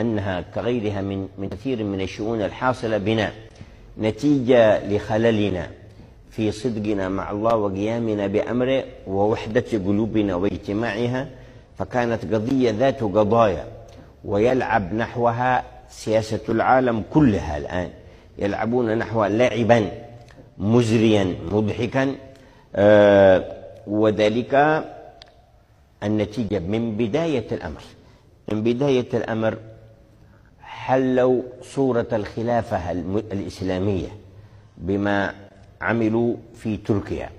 أنها كغيرها من من كثير من الشؤون الحاصلة بنا نتيجة لخللنا في صدقنا مع الله وقيامنا بأمره ووحدة قلوبنا واجتماعها فكانت قضية ذات قضايا ويلعب نحوها سياسة العالم كلها الآن يلعبون نحو لعبا مزريا مضحكا آه وذلك النتيجة من بداية الأمر من بداية الأمر حلوا صورة الخلافة الإسلامية بما عملوا في تركيا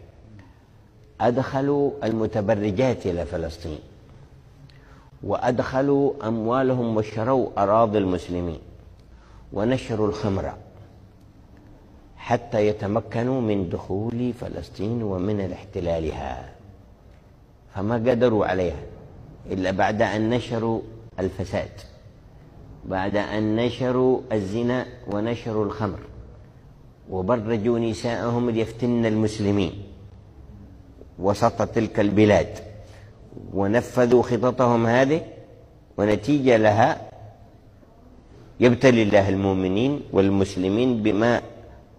أدخلوا المتبرجات إلى فلسطين وأدخلوا أموالهم وشروا أراضي المسلمين ونشروا الخمرة حتى يتمكنوا من دخول فلسطين ومن احتلالها فما قدروا عليها إلا بعد أن نشروا الفساد بعد أن نشروا الزنا ونشروا الخمر وبرجوا نساءهم ليفتن المسلمين وسط تلك البلاد ونفذوا خططهم هذه ونتيجة لها يبتلي الله المؤمنين والمسلمين بما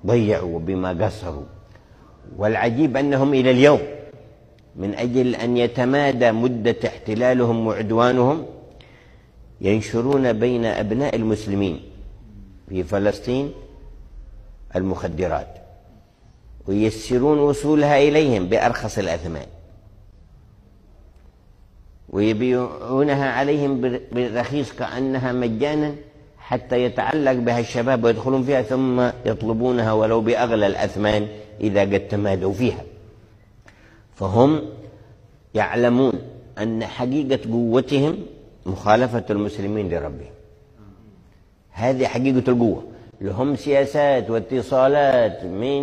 ضيعوا وبما قصروا والعجيب أنهم إلى اليوم من أجل أن يتمادى مدة احتلالهم وعدوانهم ينشرون بين أبناء المسلمين في فلسطين المخدرات ويسرون وصولها إليهم بأرخص الأثمان ويبيعونها عليهم برخيص كأنها مجانا حتى يتعلق بها الشباب ويدخلون فيها ثم يطلبونها ولو بأغلى الأثمان إذا قد تمادوا فيها فهم يعلمون أن حقيقة قوتهم مخالفة المسلمين لربهم هذه حقيقة القوة لهم سياسات واتصالات من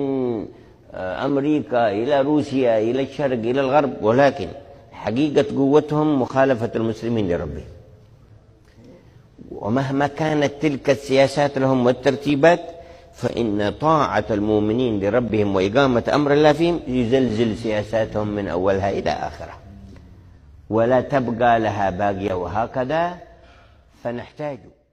آه، أمريكا إلى روسيا إلى الشرق إلى الغرب ولكن حقيقة قوتهم مخالفة المسلمين لربهم ومهما كانت تلك السياسات لهم والترتيبات فإن طاعة المؤمنين لربهم وإقامة أمر الله فيهم يزلزل سياساتهم من أولها إلى آخرها ولا تبقى لها باقية وهكذا فنحتاج